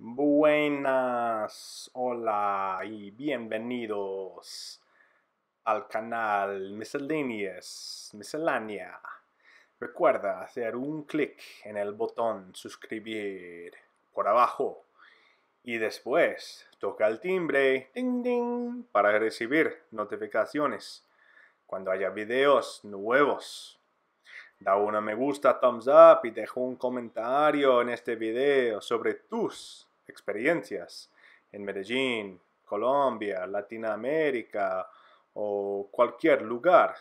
Buenas, hola y bienvenidos al canal Miscellaneous, Miscelánea. Recuerda hacer un clic en el botón suscribir por abajo y después toca el timbre ding para recibir notificaciones cuando haya videos nuevos. Da una me gusta, thumbs up y deja un comentario en este video sobre tus experiencias en Medellín, Colombia, Latinoamérica o cualquier lugar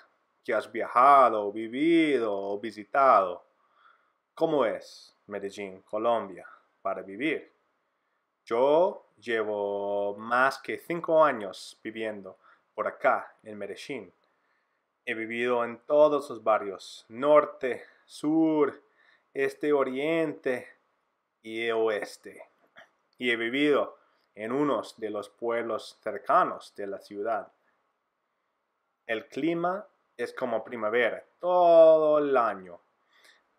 que has viajado, vivido o visitado. ¿Cómo es Medellín, Colombia, para vivir? Yo llevo más que cinco años viviendo por acá, en Medellín. He vivido en todos los barrios, norte, sur, este, oriente y oeste y he vivido en unos de los pueblos cercanos de la ciudad. El clima es como primavera todo el año.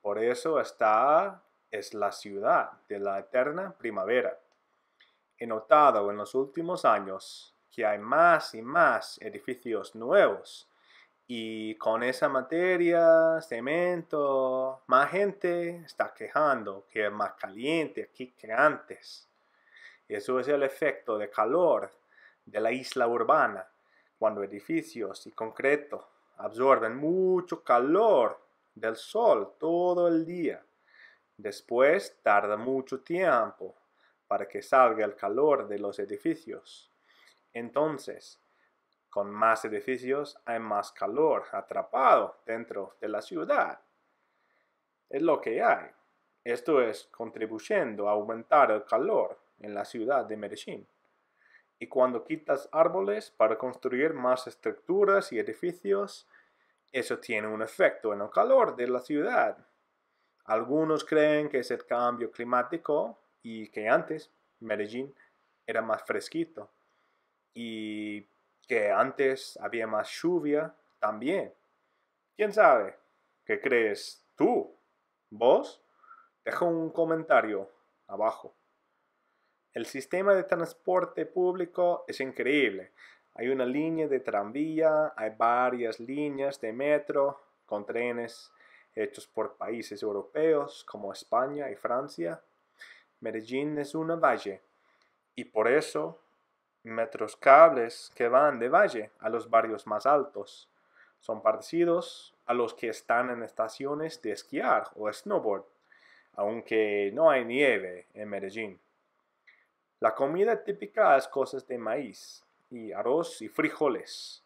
Por eso está es la ciudad de la eterna primavera. He notado en los últimos años que hay más y más edificios nuevos y con esa materia, cemento, más gente está quejando que es más caliente aquí que antes eso es el efecto de calor de la isla urbana, cuando edificios y concreto absorben mucho calor del sol todo el día. Después tarda mucho tiempo para que salga el calor de los edificios. Entonces, con más edificios hay más calor atrapado dentro de la ciudad. Es lo que hay. Esto es contribuyendo a aumentar el calor en la ciudad de Medellín. Y cuando quitas árboles para construir más estructuras y edificios, eso tiene un efecto en el calor de la ciudad. Algunos creen que es el cambio climático y que antes Medellín era más fresquito y que antes había más lluvia también. ¿Quién sabe? ¿Qué crees tú? ¿Vos? Deja un comentario abajo. El sistema de transporte público es increíble. Hay una línea de tranvía, hay varias líneas de metro con trenes hechos por países europeos como España y Francia. Medellín es una valle y por eso metros cables que van de valle a los barrios más altos. Son parecidos a los que están en estaciones de esquiar o snowboard, aunque no hay nieve en Medellín. La comida típica es cosas de maíz y arroz y frijoles.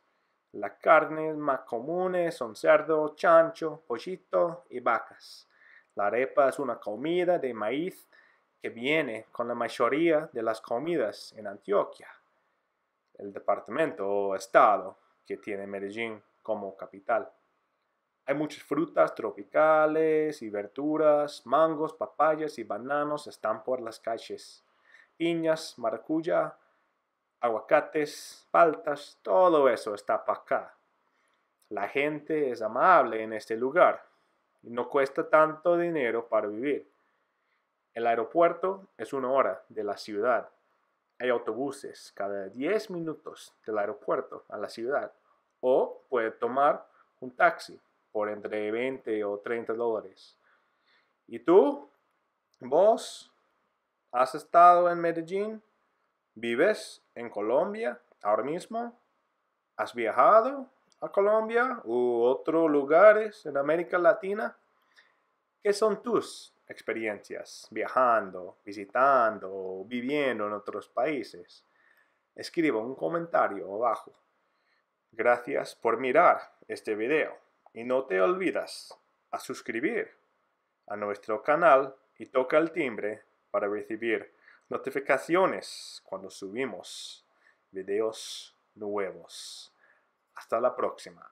Las carnes más comunes son cerdo, chancho, pollito y vacas. La arepa es una comida de maíz que viene con la mayoría de las comidas en Antioquia, el departamento o estado que tiene Medellín como capital. Hay muchas frutas tropicales y verduras, mangos, papayas y bananos están por las calles piñas, maracuyá, aguacates, paltas, todo eso está para acá. La gente es amable en este lugar y no cuesta tanto dinero para vivir. El aeropuerto es una hora de la ciudad. Hay autobuses cada 10 minutos del aeropuerto a la ciudad o puede tomar un taxi por entre 20 o 30 dólares. ¿Y tú? ¿Vos? ¿Has estado en Medellín? ¿Vives en Colombia ahora mismo? ¿Has viajado a Colombia u otros lugares en América Latina? ¿Qué son tus experiencias viajando, visitando o viviendo en otros países? Escriba un comentario abajo. Gracias por mirar este video y no te olvidas a suscribir a nuestro canal y toca el timbre para recibir notificaciones cuando subimos videos nuevos. Hasta la próxima.